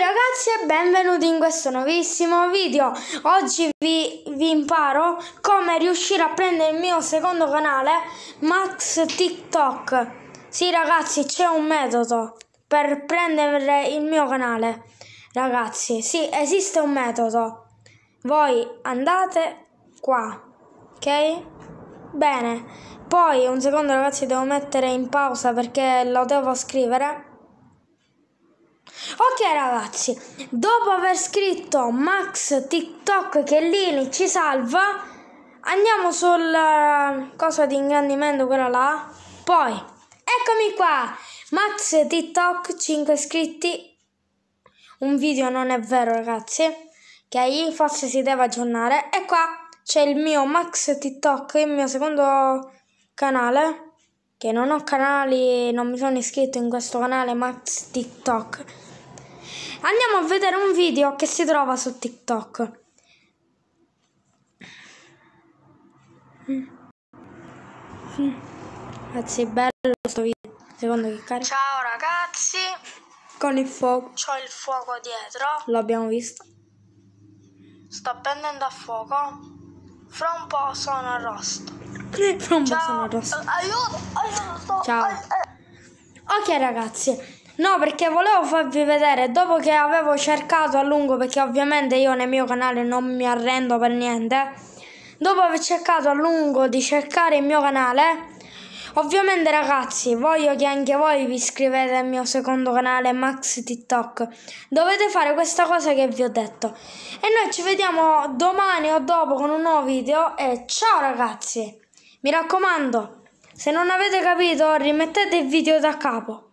ragazzi e benvenuti in questo nuovissimo video Oggi vi, vi, imparo come riuscire a prendere il mio secondo canale Max TikTok Sì ragazzi c'è un metodo per prendere il mio canale Ragazzi sì esiste un metodo Voi andate qua ok? Bene poi un secondo ragazzi devo mettere in pausa perché lo devo scrivere Ok ragazzi, dopo aver scritto Max TikTok che Lili ci salva, andiamo sulla eh, cosa di ingrandimento, quella là. Poi, eccomi qua, Max TikTok 5 iscritti. Un video non è vero ragazzi, ok? Forse si deve aggiornare. E qua c'è il mio Max TikTok, il mio secondo canale. Che non ho canali, non mi sono iscritto in questo canale Max TikTok Andiamo a vedere un video che si trova su TikTok. Mm. Ragazzi, è bello questo video. Secondo che carico. Ciao ragazzi. Con il fuoco. C'ho il fuoco dietro. L'abbiamo visto. Sto prendendo a fuoco. Fra un po' sono arrosto. Fra un po' sono arrosto. Aiuto, aiuto. Ciao. Ai, ai. Ok ragazzi. No, perché volevo farvi vedere, dopo che avevo cercato a lungo, perché ovviamente io nel mio canale non mi arrendo per niente, dopo aver cercato a lungo di cercare il mio canale, ovviamente ragazzi, voglio che anche voi vi iscrivete al mio secondo canale Max TikTok. Dovete fare questa cosa che vi ho detto. E noi ci vediamo domani o dopo con un nuovo video e ciao ragazzi! Mi raccomando, se non avete capito rimettete il video da capo.